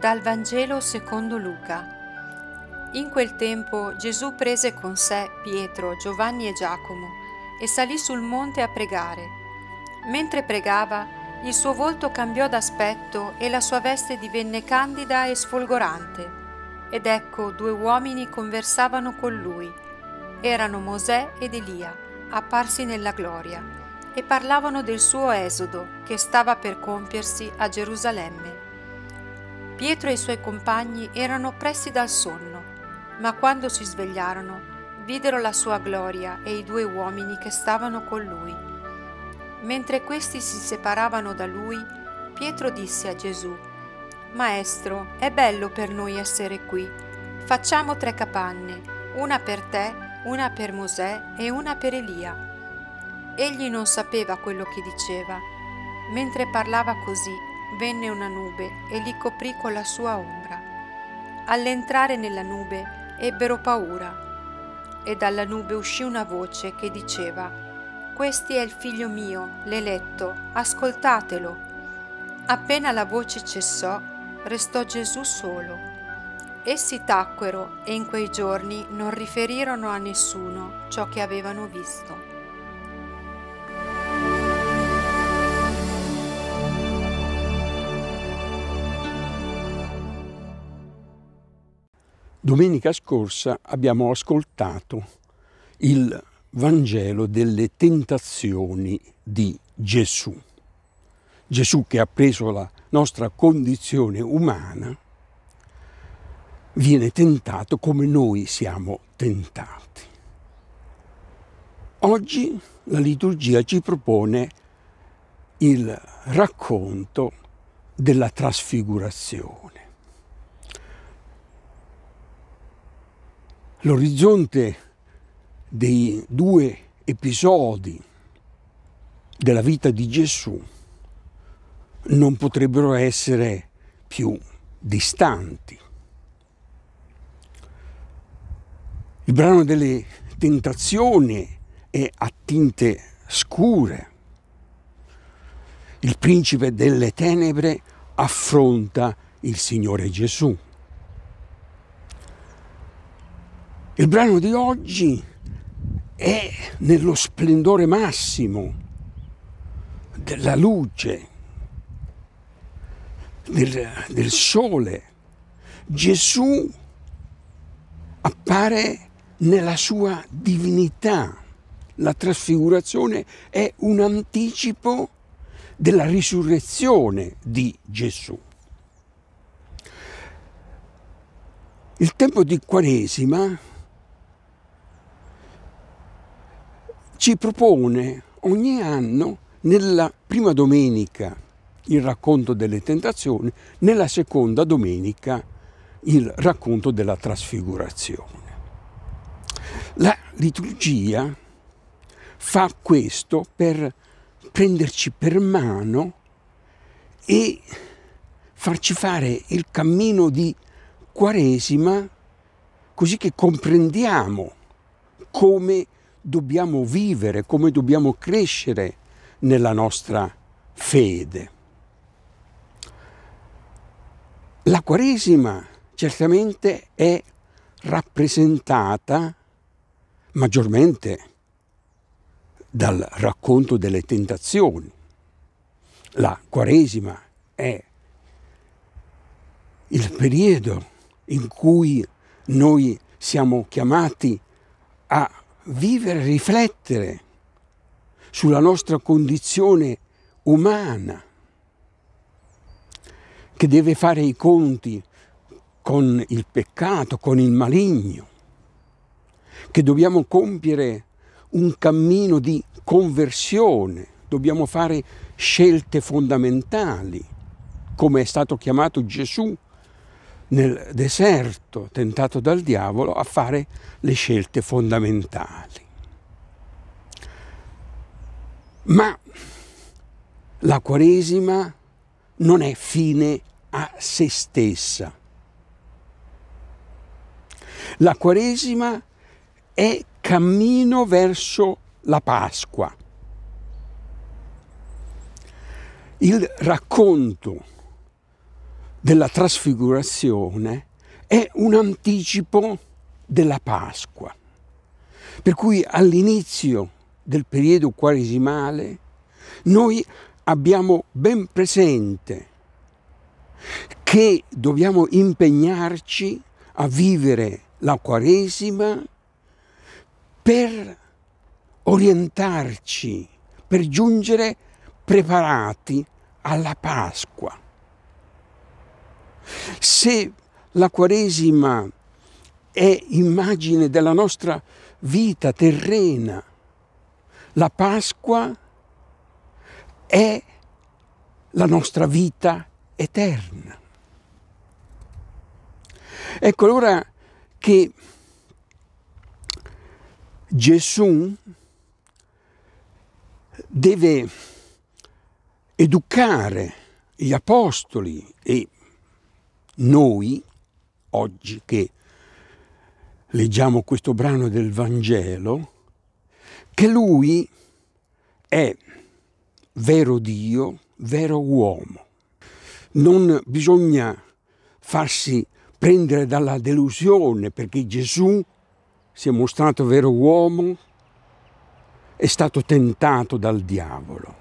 Dal Vangelo secondo Luca. In quel tempo Gesù prese con sé Pietro, Giovanni e Giacomo e salì sul monte a pregare. Mentre pregava, il suo volto cambiò d'aspetto e la sua veste divenne candida e sfolgorante. Ed ecco due uomini conversavano con lui. Erano Mosè ed Elia, apparsi nella gloria, e parlavano del suo esodo che stava per compiersi a Gerusalemme. Pietro e i suoi compagni erano oppressi dal sonno, ma quando si svegliarono videro la sua gloria e i due uomini che stavano con lui. Mentre questi si separavano da lui, Pietro disse a Gesù, Maestro, è bello per noi essere qui. Facciamo tre capanne, una per te, una per Mosè e una per Elia. Egli non sapeva quello che diceva. Mentre parlava così, venne una nube e li coprì con la sua ombra. All'entrare nella nube ebbero paura e dalla nube uscì una voce che diceva Questi è il figlio mio, l'eletto, ascoltatelo. Appena la voce cessò, restò Gesù solo. Essi tacquero e in quei giorni non riferirono a nessuno ciò che avevano visto. Domenica scorsa abbiamo ascoltato il Vangelo delle tentazioni di Gesù. Gesù che ha preso la nostra condizione umana viene tentato come noi siamo tentati. Oggi la liturgia ci propone il racconto della trasfigurazione. l'orizzonte dei due episodi della vita di Gesù non potrebbero essere più distanti. Il brano delle tentazioni è a tinte scure. Il principe delle tenebre affronta il Signore Gesù. Il brano di oggi è nello splendore massimo della luce, del, del sole. Gesù appare nella sua divinità. La trasfigurazione è un anticipo della risurrezione di Gesù. Il tempo di Quaresima ci propone ogni anno nella prima domenica il racconto delle tentazioni, nella seconda domenica il racconto della trasfigurazione. La liturgia fa questo per prenderci per mano e farci fare il cammino di Quaresima così che comprendiamo come dobbiamo vivere, come dobbiamo crescere nella nostra fede. La Quaresima certamente è rappresentata maggiormente dal racconto delle tentazioni. La Quaresima è il periodo in cui noi siamo chiamati a vivere, riflettere sulla nostra condizione umana, che deve fare i conti con il peccato, con il maligno, che dobbiamo compiere un cammino di conversione, dobbiamo fare scelte fondamentali, come è stato chiamato Gesù nel deserto tentato dal diavolo a fare le scelte fondamentali. Ma la Quaresima non è fine a se stessa. La Quaresima è cammino verso la Pasqua. Il racconto della trasfigurazione è un anticipo della Pasqua. Per cui all'inizio del periodo quaresimale noi abbiamo ben presente che dobbiamo impegnarci a vivere la quaresima per orientarci, per giungere preparati alla Pasqua. Se la Quaresima è immagine della nostra vita terrena, la Pasqua è la nostra vita eterna. Ecco allora che Gesù deve educare gli apostoli e noi oggi che leggiamo questo brano del Vangelo, che lui è vero Dio, vero uomo. Non bisogna farsi prendere dalla delusione perché Gesù si è mostrato vero uomo, è stato tentato dal diavolo.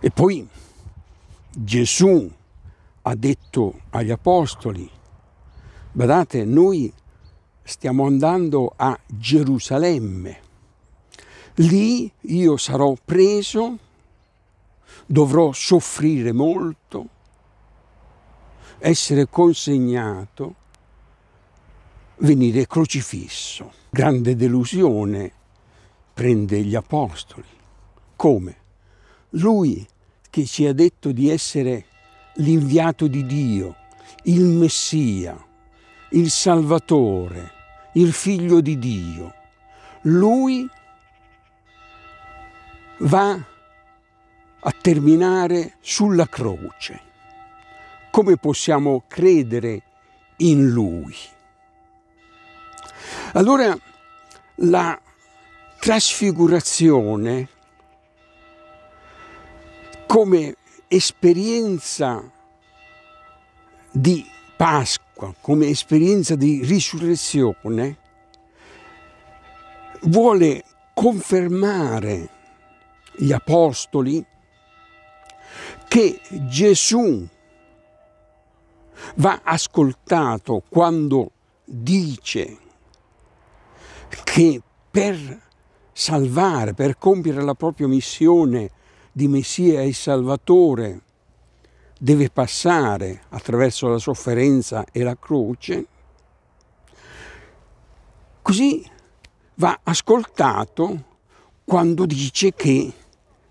E poi Gesù ha detto agli apostoli, guardate, noi stiamo andando a Gerusalemme, lì io sarò preso, dovrò soffrire molto, essere consegnato, venire crocifisso. Grande delusione prende gli apostoli. Come? Lui che ci ha detto di essere l'inviato di Dio, il Messia, il Salvatore, il Figlio di Dio. Lui va a terminare sulla croce. Come possiamo credere in Lui? Allora la trasfigurazione come esperienza di Pasqua, come esperienza di risurrezione, vuole confermare gli apostoli che Gesù va ascoltato quando dice che per salvare, per compiere la propria missione, di Messia e Salvatore deve passare attraverso la sofferenza e la croce, così va ascoltato quando dice che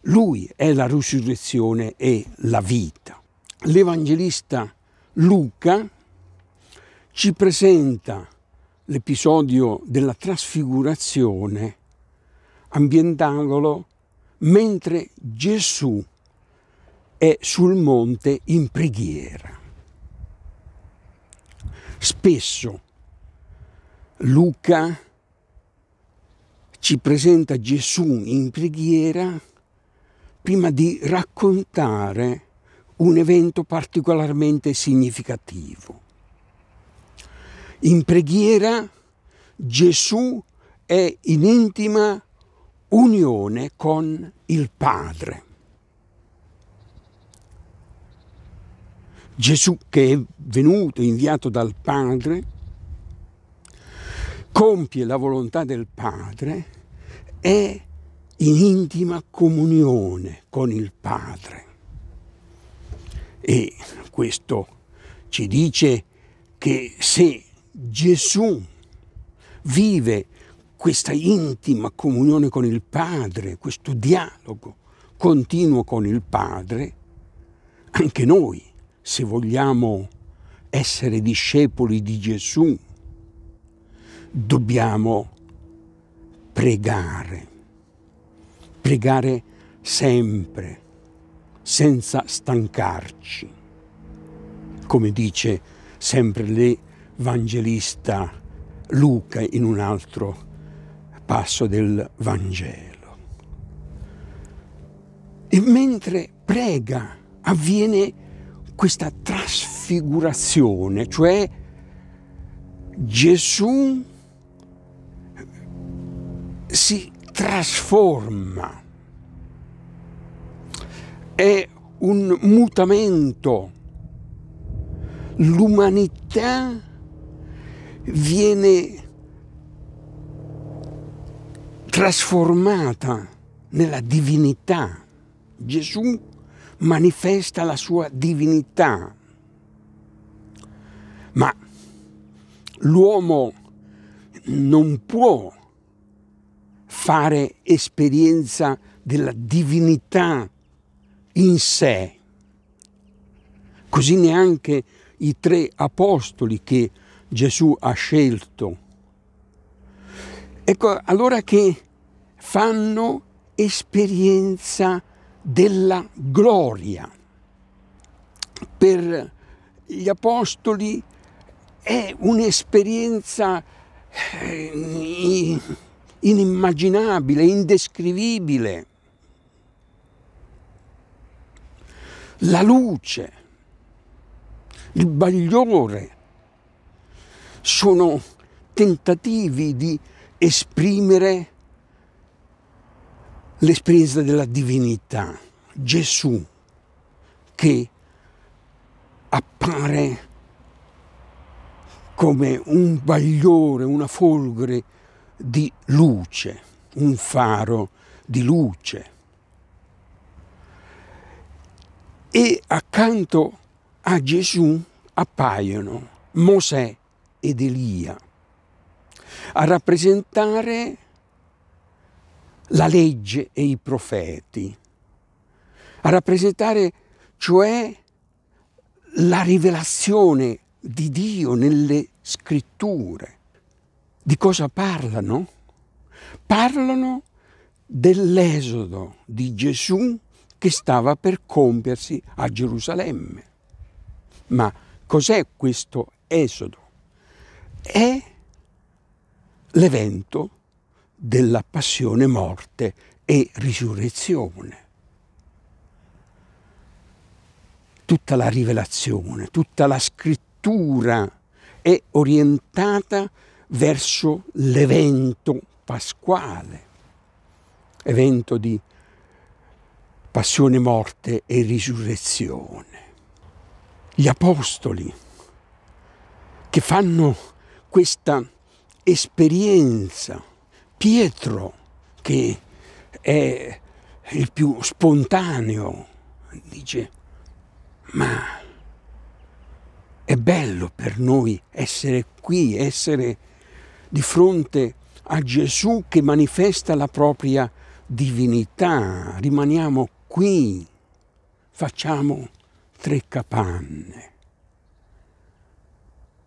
lui è la risurrezione e la vita. L'Evangelista Luca ci presenta l'episodio della trasfigurazione ambientandolo mentre Gesù è sul monte in preghiera. Spesso Luca ci presenta Gesù in preghiera prima di raccontare un evento particolarmente significativo. In preghiera Gesù è in intima unione con il Padre. Gesù che è venuto, inviato dal Padre, compie la volontà del Padre è in intima comunione con il Padre. E questo ci dice che se Gesù vive questa intima comunione con il Padre, questo dialogo continuo con il Padre, anche noi, se vogliamo essere discepoli di Gesù, dobbiamo pregare, pregare sempre, senza stancarci, come dice sempre l'Evangelista Luca in un altro passo del Vangelo. E mentre prega avviene questa trasfigurazione, cioè Gesù si trasforma. È un mutamento. L'umanità viene trasformata nella divinità. Gesù manifesta la sua divinità. Ma l'uomo non può fare esperienza della divinità in sé. Così neanche i tre apostoli che Gesù ha scelto Ecco allora che fanno esperienza della gloria. Per gli apostoli è un'esperienza eh, inimmaginabile, indescrivibile. La luce, il bagliore sono tentativi di esprimere l'esperienza della divinità, Gesù che appare come un bagliore, una folgore di luce, un faro di luce. E accanto a Gesù appaiono Mosè ed Elia a rappresentare la legge e i profeti, a rappresentare cioè la rivelazione di Dio nelle scritture. Di cosa parlano? Parlano dell'esodo di Gesù che stava per compiersi a Gerusalemme. Ma cos'è questo esodo? È l'evento della passione, morte e risurrezione. Tutta la rivelazione, tutta la scrittura è orientata verso l'evento pasquale, evento di passione, morte e risurrezione. Gli apostoli che fanno questa esperienza. Pietro, che è il più spontaneo, dice, ma è bello per noi essere qui, essere di fronte a Gesù che manifesta la propria divinità. Rimaniamo qui, facciamo tre capanne,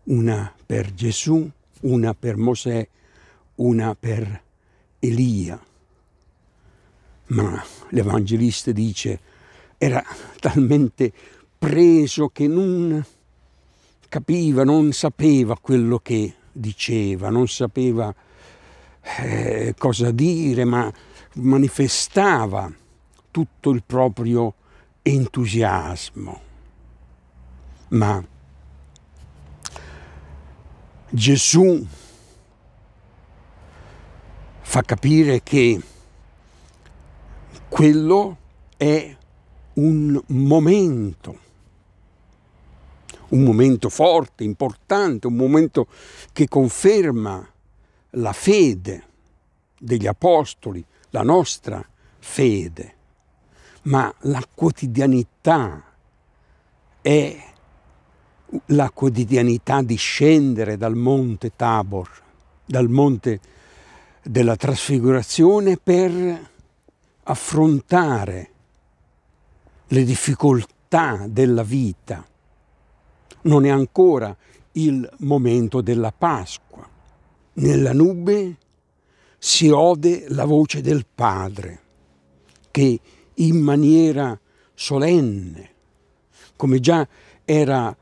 una per Gesù, una per Mosè, una per Elia. Ma l'Evangelista dice, era talmente preso che non capiva, non sapeva quello che diceva, non sapeva eh, cosa dire, ma manifestava tutto il proprio entusiasmo. Ma Gesù fa capire che quello è un momento, un momento forte, importante, un momento che conferma la fede degli apostoli, la nostra fede, ma la quotidianità è la quotidianità di scendere dal monte Tabor, dal monte della trasfigurazione per affrontare le difficoltà della vita. Non è ancora il momento della Pasqua. Nella nube si ode la voce del Padre che in maniera solenne, come già era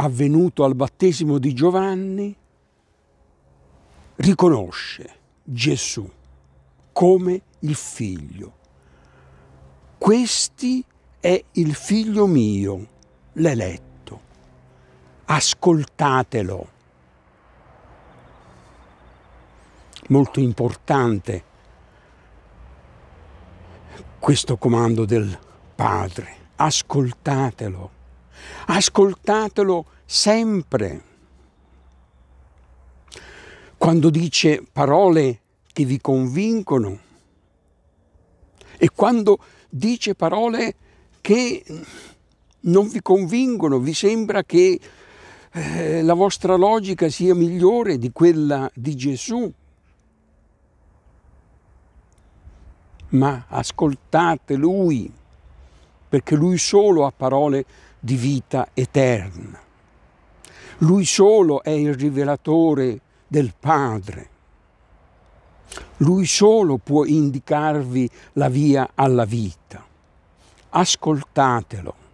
avvenuto al battesimo di Giovanni, riconosce Gesù come il figlio. Questi è il figlio mio, l'eletto. Ascoltatelo. Molto importante questo comando del Padre. Ascoltatelo ascoltatelo sempre. Quando dice parole che vi convincono e quando dice parole che non vi convincono, vi sembra che eh, la vostra logica sia migliore di quella di Gesù. Ma ascoltate Lui, perché Lui solo ha parole di vita eterna. Lui solo è il rivelatore del Padre. Lui solo può indicarvi la via alla vita. Ascoltatelo.